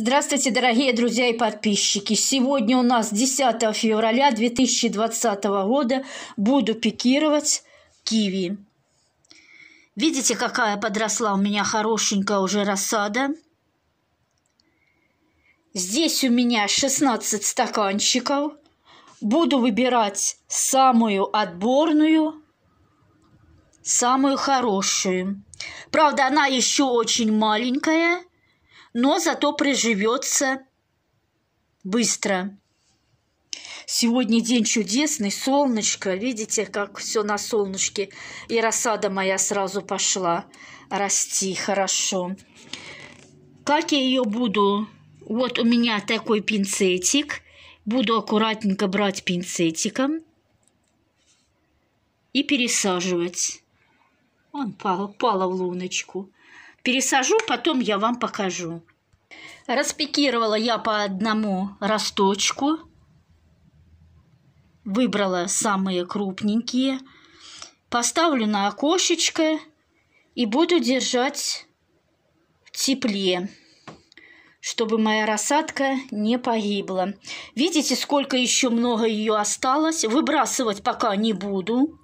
Здравствуйте, дорогие друзья и подписчики! Сегодня у нас 10 февраля 2020 года. Буду пикировать киви. Видите, какая подросла у меня хорошенькая уже рассада? Здесь у меня 16 стаканчиков. Буду выбирать самую отборную, самую хорошую. Правда, она еще очень маленькая – но зато приживется быстро. Сегодня день чудесный, солнышко. Видите, как все на солнышке. И рассада моя сразу пошла расти хорошо. Как я ее буду? Вот у меня такой пинцетик. Буду аккуратненько брать пинцетиком и пересаживать. Он пал, пала в луночку. Пересажу, потом я вам покажу. Распикировала я по одному росточку. Выбрала самые крупненькие. Поставлю на окошечко и буду держать в тепле чтобы моя рассадка не погибла. Видите, сколько еще много ее осталось. Выбрасывать пока не буду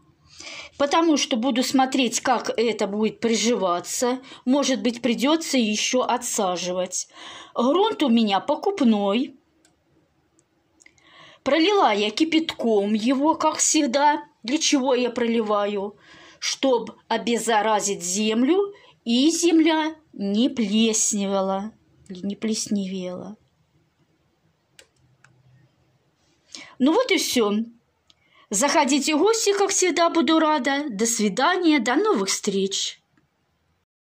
потому что буду смотреть, как это будет приживаться. Может быть, придется еще отсаживать. Грунт у меня покупной. Пролила я кипятком его, как всегда. Для чего я проливаю? Чтобы обеззаразить землю, и земля не плесневела, не плесневела. Ну вот и все. Заходите в гости, как всегда, буду рада. До свидания, до новых встреч.